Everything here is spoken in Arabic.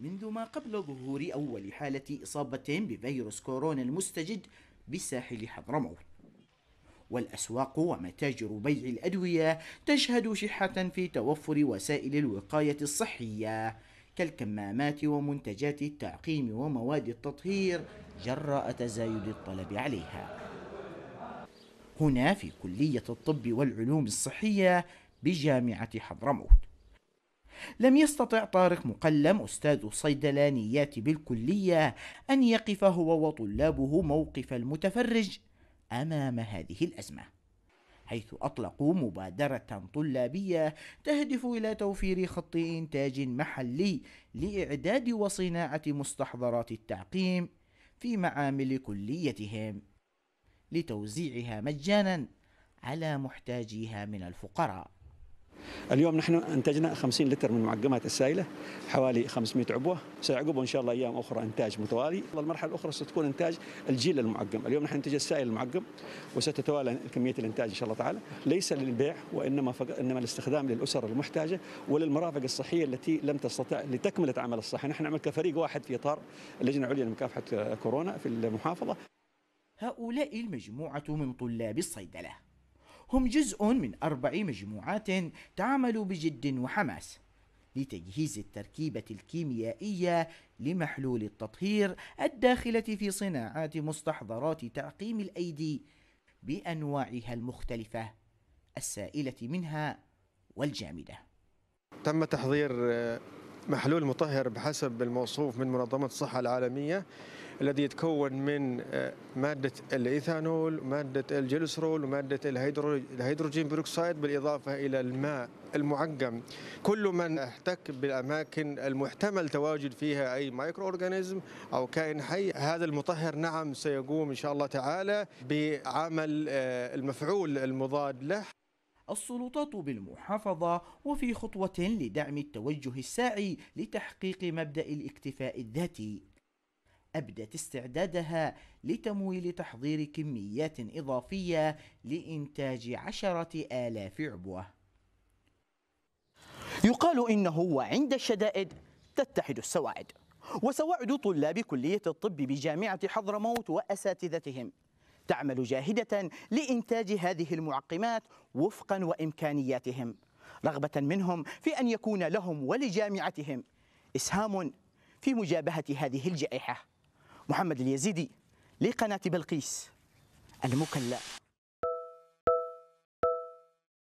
منذ ما قبل ظهور أول حالة إصابة بفيروس كورونا المستجد بساحل حضرموت والأسواق ومتاجر بيع الأدوية تشهد شحة في توفر وسائل الوقاية الصحية كالكمامات ومنتجات التعقيم ومواد التطهير جراء تزايد الطلب عليها هنا في كلية الطب والعلوم الصحية بجامعة حضرموت لم يستطع طارق مقلم أستاذ الصيدلانيات بالكلية أن يقف هو وطلابه موقف المتفرج أمام هذه الأزمة حيث أطلقوا مبادرة طلابية تهدف إلى توفير خط إنتاج محلي لإعداد وصناعة مستحضرات التعقيم في معامل كليتهم لتوزيعها مجانا على محتاجيها من الفقراء اليوم نحن انتجنا 50 لتر من معقمات السائله حوالي 500 عبوه سيعقبه ان شاء الله ايام اخرى انتاج متوالي المرحله الاخرى ستكون انتاج الجيل المعقم اليوم نحن ننتج السائل المعقم وستتوالى كميه الانتاج ان شاء الله تعالى ليس للبيع وانما فق... انما الاستخدام للاسر المحتاجه وللمرافق الصحيه التي لم تستطع لتكمله عمل الصحي نحن نعمل كفريق واحد في اطار اللجنه العليا لمكافحه كورونا في المحافظه هؤلاء المجموعه من طلاب الصيدله هم جزء من أربع مجموعات تعمل بجد وحماس لتجهيز التركيبة الكيميائية لمحلول التطهير الداخلة في صناعات مستحضرات تعقيم الأيدي بأنواعها المختلفة السائلة منها والجامدة. تم تحضير محلول مطهر بحسب الموصوف من منظمة الصحة العالمية الذي يتكون من آه، مادة الإيثانول ومادة الجلسرول ومادة الهيدروجين بروكسايد بالإضافة إلى الماء المعقم كل من احتك بالأماكن المحتمل تواجد فيها أي مايكرو أورجانيزم أو كائن حي هذا المطهر نعم سيقوم إن شاء الله تعالى بعمل آه، المفعول المضاد له السلطات بالمحافظة وفي خطوة لدعم التوجه الساعي لتحقيق مبدأ الاكتفاء الذاتي أبدت استعدادها لتمويل تحضير كميات إضافية لإنتاج عشرة آلاف عبوة يقال إنه وعند الشدائد تتحد السواعد وسواعد طلاب كلية الطب بجامعة حضرموت وأساتذتهم تعمل جاهدة لإنتاج هذه المعقمات وفقا وإمكانياتهم رغبة منهم في أن يكون لهم ولجامعتهم إسهام في مجابهة هذه الجائحة محمد اليزيدي لقناة بلقيس المكلأ